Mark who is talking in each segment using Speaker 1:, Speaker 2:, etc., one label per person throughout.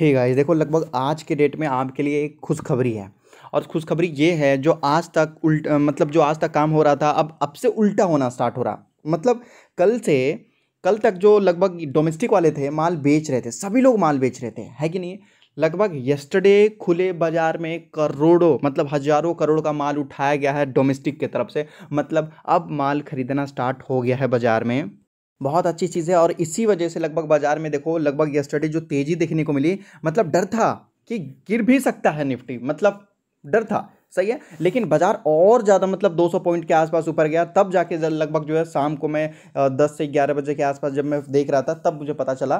Speaker 1: hey guys देखो लगभग आज के डेट में आपके लिए एक खुशखबरी है और खुशखबरी ये है जो आज तक उल्ट मतलब जो आज तक काम हो रहा था अब अब से उल्टा होना स्टार्ट हो रहा मतलब कल से कल तक जो लगभग डोमेस्टिक वाले थे माल बेच रहे थे सभी लोग माल बेच रहे थे है कि नहीं लगभग यस्टरडे खुले बाजार में करोड़ों मतलब हजारों करोड़ का माल उठाया गया है डोमेस्टिक के तरफ से मतलब अब माल खरीदना स्टार्ट हो गया है बाज़ार में बहुत अच्छी चीज़ है और इसी वजह से लगभग बाजार में देखो लगभग यस्टरडे जो तेज़ी देखने को मिली मतलब डर था कि गिर भी सकता है निफ्टी मतलब डर था सही है लेकिन बाजार और ज़्यादा मतलब 200 पॉइंट के आसपास ऊपर गया तब जाके लगभग जो है शाम को मैं 10 से 11 बजे के आसपास जब मैं देख रहा था तब मुझे पता चला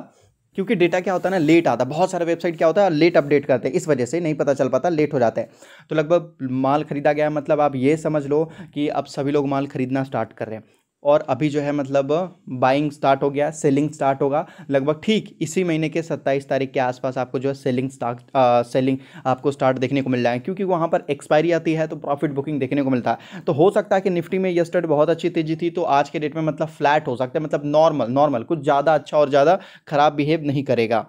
Speaker 1: क्योंकि डेटा क्या होता है ना लेट आता बहुत सारे वेबसाइट क्या होता है लेट अपडेट करते हैं इस वजह से नहीं पता चल पाता लेट हो जाता है तो लगभग माल खरीदा गया मतलब आप ये समझ लो कि अब सभी लोग माल खरीदना स्टार्ट कर रहे हैं और अभी जो है मतलब बाइंग स्टार्ट हो गया सेलिंग स्टार्ट होगा लगभग ठीक इसी महीने के 27 तारीख के आसपास आपको जो है सेलिंग स्टार्ट सेलिंग आपको स्टार्ट देखने को मिल रहा है क्योंकि वहाँ पर एक्सपायरी आती है तो प्रॉफिट बुकिंग देखने को मिलता है तो हो सकता है कि निफ्टी में यस्टर्ड बहुत अच्छी तेजी थी तो आज के डेट में मतलब फ्लैट हो सकता है मतलब नॉर्मल नॉर्मल कुछ ज़्यादा अच्छा और ज़्यादा खराब बिहेव नहीं करेगा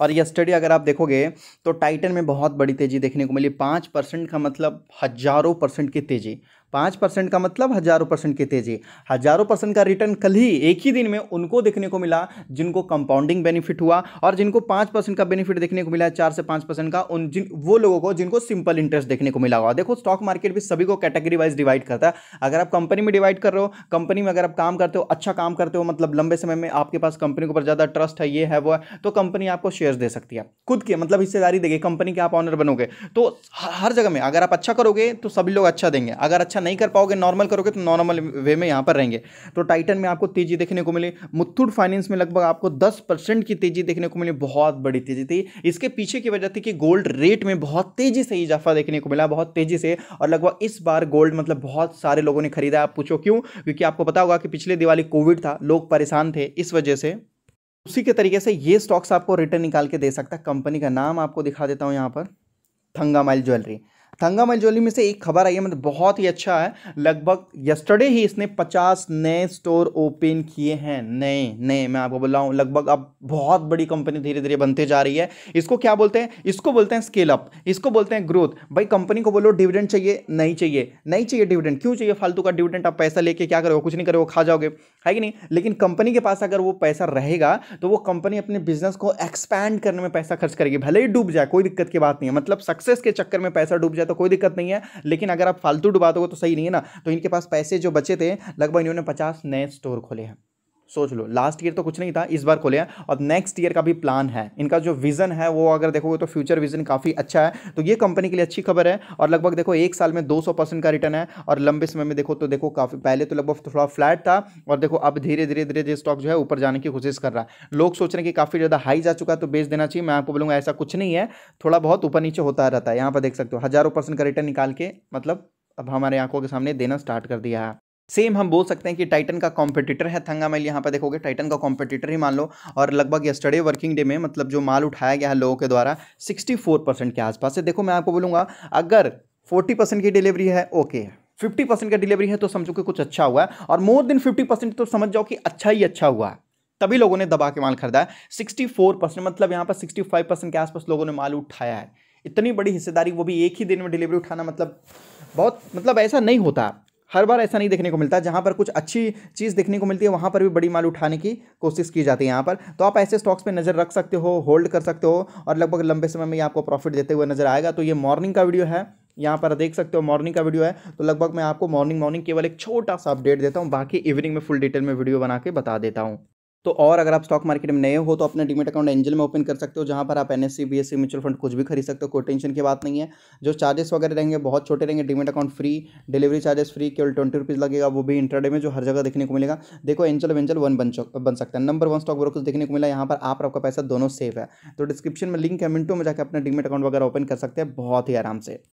Speaker 1: और यस्टडी अगर आप देखोगे तो टाइटन में बहुत बड़ी तेज़ी देखने को मिली पाँच परसेंट का मतलब हज़ारों परसेंट की तेज़ी पाँच परसेंट का मतलब हज़ारों परसेंट की तेज़ी हज़ारों परसेंट का रिटर्न कल ही एक ही दिन में उनको देखने को मिला जिनको कंपाउंडिंग बेनिफिट हुआ और जिनको पाँच परसेंट का बेनिफिट देखने को मिला चार से पाँच परसेंट का उन जिन वो लोगों को जिनको सिंपल इंटरेस्ट देखने को मिला हुआ देखो स्टॉक मार्केट भी सभी को कैटेगरी वाइज डिवाइड करता है अगर आप कंपनी में डिवाइड कर रहे हो कंपनी में अगर आप काम करते हो अच्छा काम करते हो मतलब लंबे समय में आपके पास कंपनी के ऊपर ज़्यादा ट्रस्ट है ये है वो है तो कंपनी आपको शेयर दे सकती है खुद के मतलब हिस्सेदारी देगी कंपनी के आप ऑनर बनोगे तो हर जगह में अगर आप अच्छा करोगे तो सभी लोग अच्छा देंगे अगर अच्छा ऐसा अच्छा नहीं कर पाओगे नॉर्मल करोगे तो नॉर्मल वे में यहाँ पर रहेंगे तो टाइटन में आपको तेजी देखने को मिली मुथूट फाइनेंस में लगभग आपको दस परसेंट की तेजी देखने को मिली बहुत बड़ी तेजी थी इसके पीछे की वजह थी कि गोल्ड रेट में बहुत तेजी से इजाफा देखने को मिला बहुत तेजी से और लगभग इस बार गोल्ड मतलब बहुत सारे लोगों ने खरीदा आप पूछो क्यों क्योंकि आपको पता होगा कि पिछले दिवाली कोविड था लोग परेशान थे इस वजह से उसी के तरीके से ये स्टॉक्स आपको रिटर्न निकाल के दे सकता है कंपनी का नाम आपको दिखा देता हूँ यहाँ पर थंगामाइल ज्वेलरी थंगामल ज्वेलरी में से एक खबर आई है मतलब बहुत ही अच्छा है लगभग यस्टरडे ही इसने 50 नए स्टोर ओपन किए हैं नए नए मैं आपको बोल रहा हूँ लगभग अब बहुत बड़ी कंपनी धीरे धीरे बनते जा रही है इसको क्या बोलते हैं इसको बोलते हैं स्केल अप इसको बोलते हैं ग्रोथ भाई कंपनी को बोलो डिविडेंड चाहिए नहीं चाहिए नहीं चाहिए डिविडेंड क्यों चाहिए फालतू का डिविडेंड आप पैसा लेके क्या करोगे कुछ नहीं करोगे खा जाओगे है कि नहीं लेकिन कंपनी के पास अगर वो पैसा रहेगा तो वो कंपनी अपने बिजनेस को एक्सपैंड करने में पैसा खर्च करेगी भले ही डूब जाए कोई दिक्कत की बात नहीं है मतलब सक्सेस के चक्कर में पैसा डूब जाए तो कोई दिक्कत नहीं है लेकिन अगर आप फालतू डुबा दोगे तो सही नहीं है ना तो इनके पास पैसे जो बचे थे लगभग इन्होंने पचास नए स्टोर खोले हैं सोच लो लास्ट ईयर तो कुछ नहीं था इस बार खोले हैं और नेक्स्ट ईयर का भी प्लान है इनका जो विज़न है वो अगर देखोगे तो फ्यूचर विज़न काफ़ी अच्छा है तो ये कंपनी के लिए अच्छी खबर है और लगभग देखो एक साल में 200 परसेंट का रिटर्न है और लंबे समय में देखो तो देखो काफ़ी पहले तो लगभग थोड़ा फ्लैट था और देखो अब धीरे धीरे धीरे धीरे स्टॉक जो है ऊपर जाने की कोशिश कर रहा है लोग सोच रहे हैं कि काफ़ी ज़्यादा हाई जा चुका है तो बेच देना चाहिए मैं आपको बोलूँगा ऐसा कुछ नहीं है थोड़ा बहुत ऊपर नीचे होता रहता है यहाँ पर देख सकते हो हज़ारों परसेंट का रिटर्न निकाल के मतलब अब हमारे आंखों के सामने देना स्टार्ट कर दिया है सेम हम बोल सकते हैं कि टाइटन का कॉम्पिटिटर है थंगामेल यहाँ पर देखोगे टाइटन का कॉम्पिटिटर ही मान लो और लगभग यस्टरडे वर्किंग डे में मतलब जो माल उठाया गया है लोगों के द्वारा फोर परसेंट के आसपास है देखो मैं आपको बोलूँगा अगर फोर्टी परसेंट की डिलीवरी है ओके है फिफ्टी परसेंट का डिलीवरी है तो समझो कि कुछ अच्छा हुआ है और मोर देन फिफ्टी परसेंट तो समझ जाओ कि अच्छा ही अच्छा हुआ है तभी लोगों ने दबा के माल खरीदा है सिक्सटी फोर परसेंट मतलब यहाँ पर सिक्सटी फाइव परसेंट के आसपास लोगों ने माल उठाया है इतनी बड़ी हिस्सेदारी वो भी एक ही दिन में डिलीवरी उठाना मतलब बहुत मतलब ऐसा नहीं होता हर बार ऐसा नहीं देखने को मिलता जहाँ पर कुछ अच्छी चीज़ देखने को मिलती है वहाँ पर भी बड़ी माल उठाने की कोशिश की जाती है यहाँ पर तो आप ऐसे स्टॉक्स पर नज़र रख सकते हो होल्ड कर सकते हो और लगभग लंबे समय में आपको प्रॉफिट देते हुए नजर आएगा तो ये मॉर्निंग का वीडियो है यहाँ पर देख सकते हो मॉर्निंग का वीडियो है तो लगभग मैं आपको मॉर्निंग मॉर्निंग केवल एक छोटा सा अपडेट देता हूँ बाकी इवनिंग में फुल डिटेल में वीडियो बना के बता देता हूँ तो और अगर आप स्टॉक मार्केट में नए हो तो अपना डीमेट अकाउंट एंजल में ओपन कर सकते हो जहाँ पर आप N S C B S C mutual fund कुछ भी खरीद सकते हो कोई टेंशन की बात नहीं है जो चार्जेस वगैरह रहेंगे बहुत छोटे रहेंगे demat account free delivery charges free केवल ट्वेंटी रुपीज़ लगेगा वो भी इंटरडे में जो हर जगह देखने को मिलेगा देखो एंजल वेंजल वन बन बन सकता है नंबर वन स्टॉक ब्रोकर देखने को मिला यहाँ पर आप आपका पैसा दोनों सेफ है तो डिस्क्रिप्शन में लिंक है मिनटों में जाकर अपना डिमेट अकाउंट वगैरह ओपन कर सकते हैं बहुत ही आराम से